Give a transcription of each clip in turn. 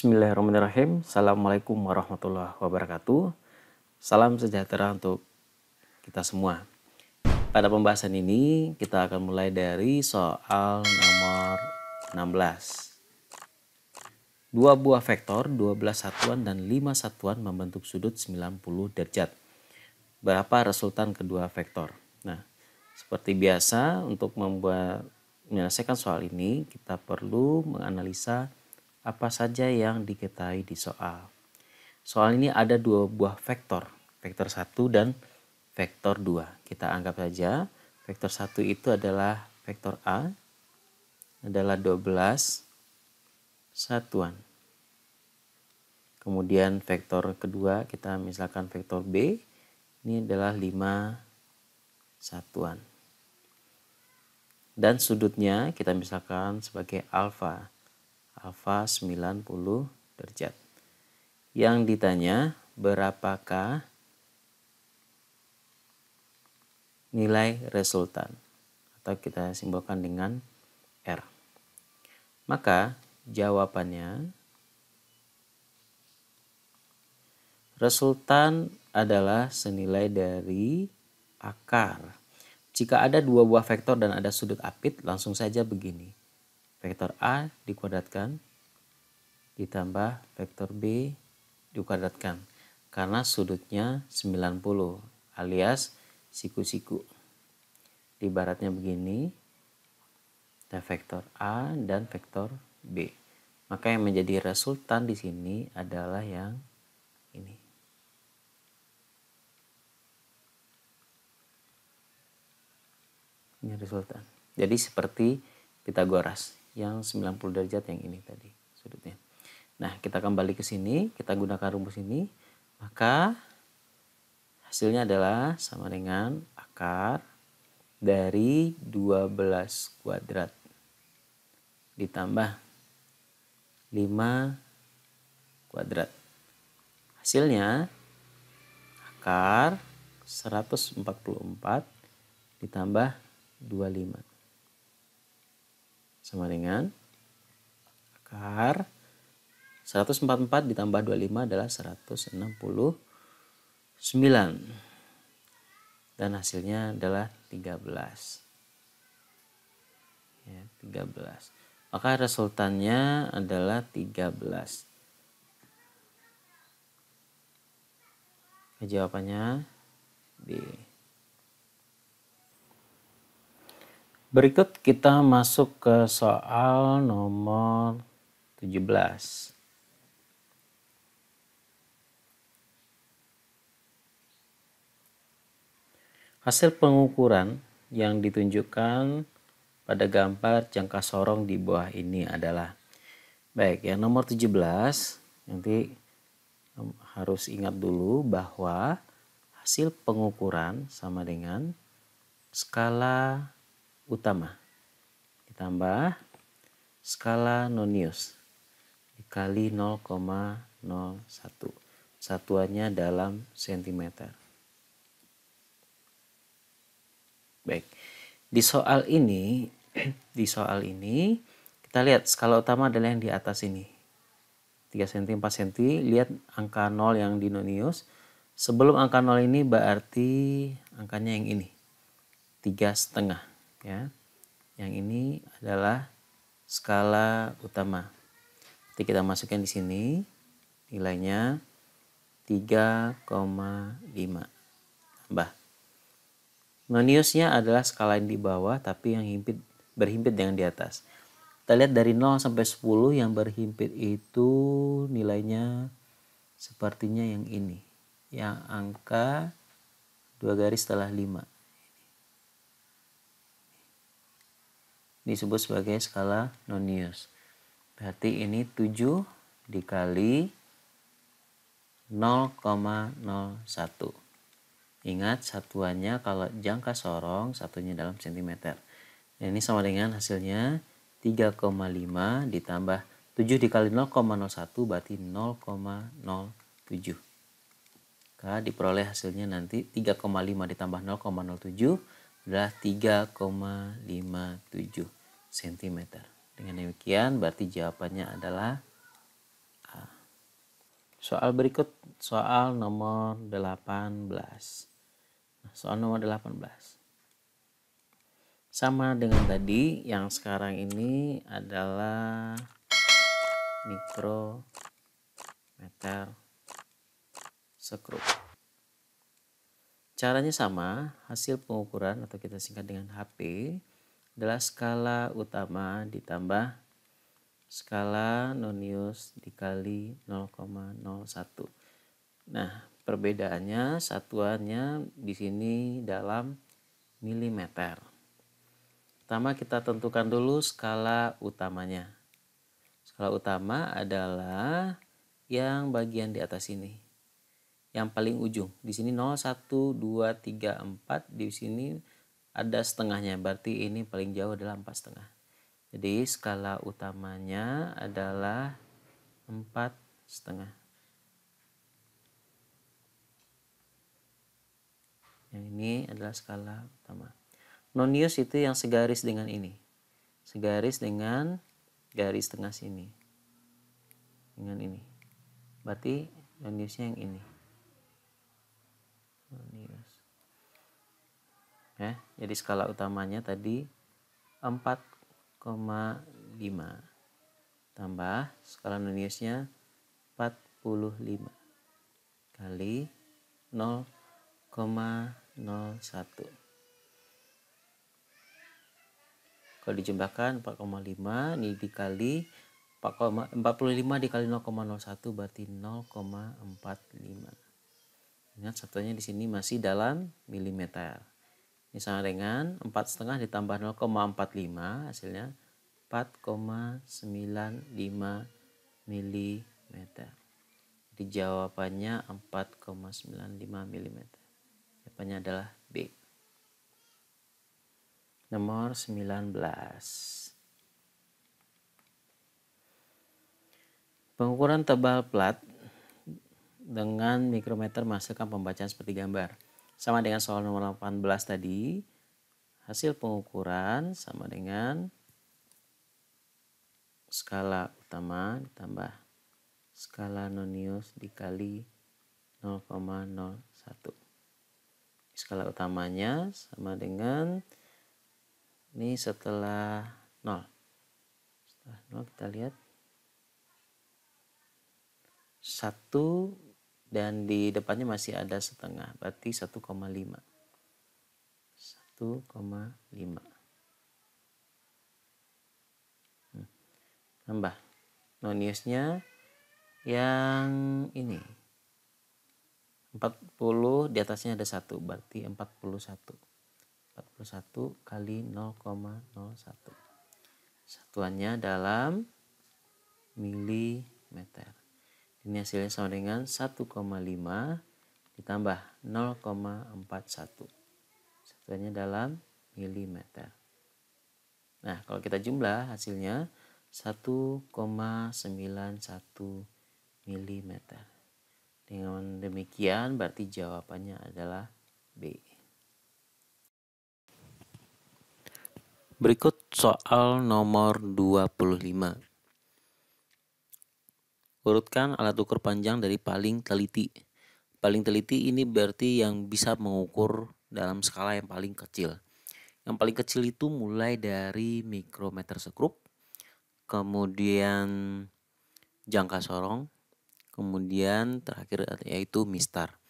Bismillahirrahmanirrahim. Assalamualaikum warahmatullahi wabarakatuh. Salam sejahtera untuk kita semua. Pada pembahasan ini kita akan mulai dari soal nomor 16. Dua buah vektor 12 satuan dan 5 satuan membentuk sudut 90 derajat. Berapa resultan kedua vektor? Nah, seperti biasa untuk membuat menyelesaikan soal ini kita perlu menganalisa apa saja yang diketahui di soal. Soal ini ada dua buah vektor, vektor 1 dan vektor 2. Kita anggap saja vektor 1 itu adalah vektor A, adalah 12 satuan. Kemudian vektor kedua kita misalkan vektor B, ini adalah 5 satuan. Dan sudutnya kita misalkan sebagai alfa alfa 90 derajat. Yang ditanya berapakah nilai resultan atau kita simbolkan dengan R. Maka jawabannya resultan adalah senilai dari akar. Jika ada dua buah vektor dan ada sudut apit, langsung saja begini vektor A dikuadratkan ditambah vektor B dikuadratkan karena sudutnya 90 alias siku-siku. di baratnya begini, ada vektor A dan vektor B. Maka yang menjadi resultan di sini adalah yang ini. Ini resultan. Jadi seperti Pitagoras yang 90 derajat yang ini tadi sudutnya. Nah, kita kembali ke sini, kita gunakan rumus ini, maka hasilnya adalah sama dengan akar dari 12 kuadrat ditambah 5 kuadrat. Hasilnya akar 144 ditambah 25 sama dengan akar 144 ditambah 25 adalah 169. Dan hasilnya adalah 13. Ya, 13. Maka resultannya adalah 13. Jawabannya di... Berikut kita masuk ke soal nomor 17. Hasil pengukuran yang ditunjukkan pada gambar jangka sorong di bawah ini adalah baik ya nomor 17 nanti harus ingat dulu bahwa hasil pengukuran sama dengan skala utama. Ditambah skala nonius dikali 0,01. Satuannya dalam sentimeter. Baik. Di soal ini, di soal ini kita lihat skala utama adalah yang di atas ini. 3 cm, 4 cm, lihat angka 0 yang di nonius. Sebelum angka 0 ini berarti angkanya yang ini. 3 setengah ya. Yang ini adalah skala utama. Nanti kita masukkan di sini nilainya 3,5 tambah. Noniusnya adalah skala yang di bawah tapi yang himpit berhimpit dengan di atas. Kita lihat dari 0 sampai 10 yang berhimpit itu nilainya sepertinya yang ini. Yang angka dua garis setelah 5. disebut sebagai skala nonius. Berarti ini 7 dikali 0,01. Ingat satuannya kalau jangka sorong satunya dalam sentimeter. ini sama dengan hasilnya 3,5 ditambah 7 dikali 0,01 berarti 0,07. Maka diperoleh hasilnya nanti 3,5 ditambah 0,07 adalah 3,57 cm. Dengan demikian berarti jawabannya adalah A. Soal berikut soal nomor 18. Nah, soal nomor 18. Sama dengan tadi yang sekarang ini adalah mikrometer sekrup. Caranya sama, hasil pengukuran atau kita singkat dengan HP adalah skala utama ditambah skala nonius dikali 0,01. Nah, perbedaannya satuannya di sini dalam milimeter. Pertama kita tentukan dulu skala utamanya. Skala utama adalah yang bagian di atas ini yang paling ujung. Di sini 0, 1, 2, 3, 4. Di sini ada setengahnya. Berarti ini paling jauh adalah empat setengah. Jadi skala utamanya adalah empat setengah. Yang ini adalah skala utama. Nonius itu yang segaris dengan ini. Segaris dengan garis tengah sini. Dengan ini. Berarti noniusnya yang ini minus ya jadi skala utamanya tadi 4,5 tambah skala noniusnya 45 kali 0,01 kalau dijumlahkan 4,5 ini dikali 4, 45 dikali 0,01 berarti 0,45 Ingat satunya di sini masih dalam milimeter. Misalnya sama dengan 4,5 ditambah 0,45 hasilnya 4,95 mm. Jadi jawabannya 4,95 mm. Jawabannya adalah B. Nomor 19. Pengukuran tebal plat dengan mikrometer menghasilkan pembacaan seperti gambar. Sama dengan soal nomor 18 tadi, hasil pengukuran sama dengan skala utama ditambah skala nonius dikali 0,01. Skala utamanya sama dengan ini setelah 0. Setelah 0 kita lihat 1 dan di depannya masih ada setengah berarti 1,5 1,5 tambah nambah noniusnya yang ini 40 di atasnya ada 1 berarti 41 41 kali 0,01 satuannya dalam milimeter ini hasilnya sama dengan 1,5 ditambah 0,41. Satuannya dalam milimeter. Nah, kalau kita jumlah hasilnya 1,91 milimeter. Dengan demikian berarti jawabannya adalah B. Berikut soal nomor 25. Urutkan alat ukur panjang dari paling teliti. Paling teliti ini berarti yang bisa mengukur dalam skala yang paling kecil. Yang paling kecil itu mulai dari mikrometer sekrup, kemudian jangka sorong, kemudian terakhir yaitu mistar.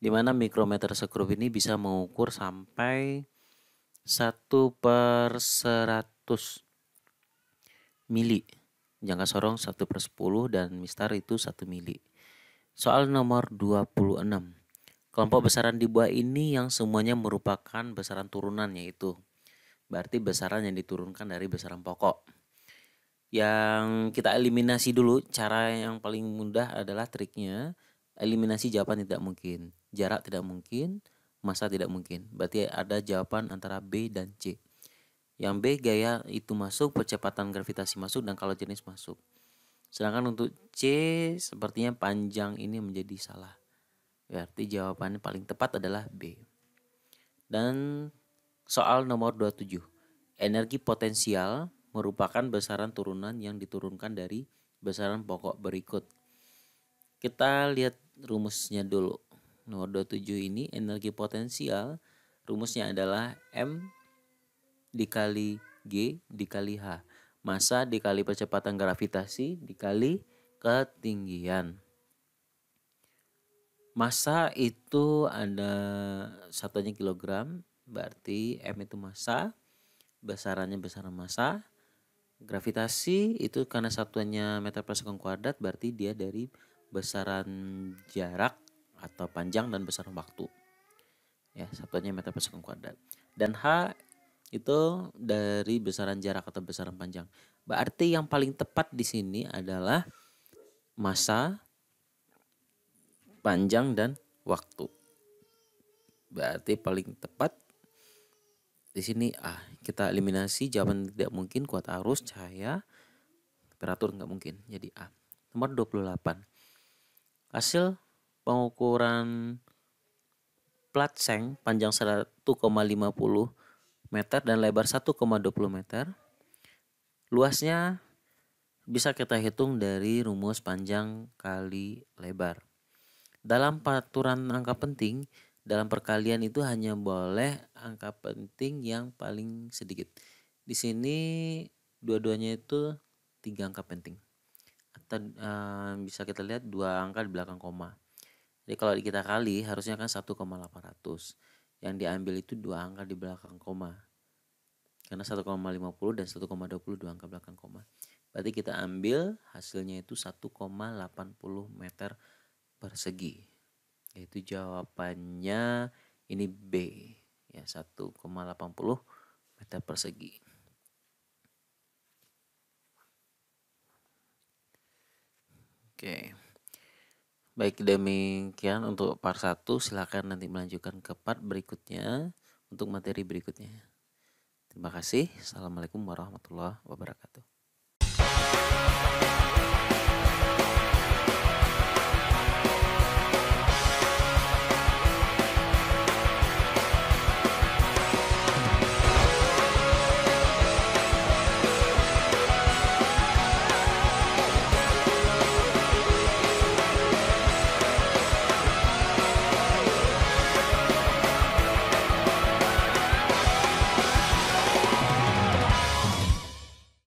Di mana mikrometer sekrup ini bisa mengukur sampai 1 per 100 mili jangka sorong 1 per 10 dan mistar itu 1 mili. Soal nomor 26. Kelompok besaran di bawah ini yang semuanya merupakan besaran turunan yaitu berarti besaran yang diturunkan dari besaran pokok. Yang kita eliminasi dulu cara yang paling mudah adalah triknya eliminasi jawaban tidak mungkin, jarak tidak mungkin, masa tidak mungkin. Berarti ada jawaban antara B dan C. Yang B gaya itu masuk, percepatan gravitasi masuk dan kalau jenis masuk. Sedangkan untuk C sepertinya panjang ini menjadi salah. Berarti jawabannya paling tepat adalah B. Dan soal nomor 27. Energi potensial merupakan besaran turunan yang diturunkan dari besaran pokok berikut. Kita lihat rumusnya dulu. Nomor 27 ini energi potensial rumusnya adalah M dikali G dikali H. Masa dikali percepatan gravitasi dikali ketinggian. Masa itu ada satunya kilogram, berarti M itu masa, besarannya besaran masa. Gravitasi itu karena satuannya meter per sekon kuadrat, berarti dia dari besaran jarak atau panjang dan besaran waktu. Ya, satuannya meter per sekon kuadrat. Dan H itu dari besaran jarak atau besaran panjang. Berarti yang paling tepat di sini adalah masa, panjang, dan waktu. Berarti paling tepat di sini ah kita eliminasi jawaban tidak mungkin kuat arus cahaya temperatur nggak mungkin jadi A ah, nomor 28 hasil pengukuran plat seng panjang 1,50 meter dan lebar 1,20 meter. Luasnya bisa kita hitung dari rumus panjang kali lebar. Dalam peraturan angka penting, dalam perkalian itu hanya boleh angka penting yang paling sedikit. Di sini dua-duanya itu tiga angka penting. Atau e, bisa kita lihat dua angka di belakang koma. Jadi kalau kita kali harusnya kan 1,800 yang diambil itu dua angka di belakang koma karena 1,50 dan 1,20 dua angka belakang koma berarti kita ambil hasilnya itu 1,80 meter persegi yaitu jawabannya ini B ya 1,80 meter persegi oke okay. Baik demikian untuk part 1 silakan nanti melanjutkan ke part berikutnya untuk materi berikutnya. Terima kasih. Assalamualaikum warahmatullahi wabarakatuh.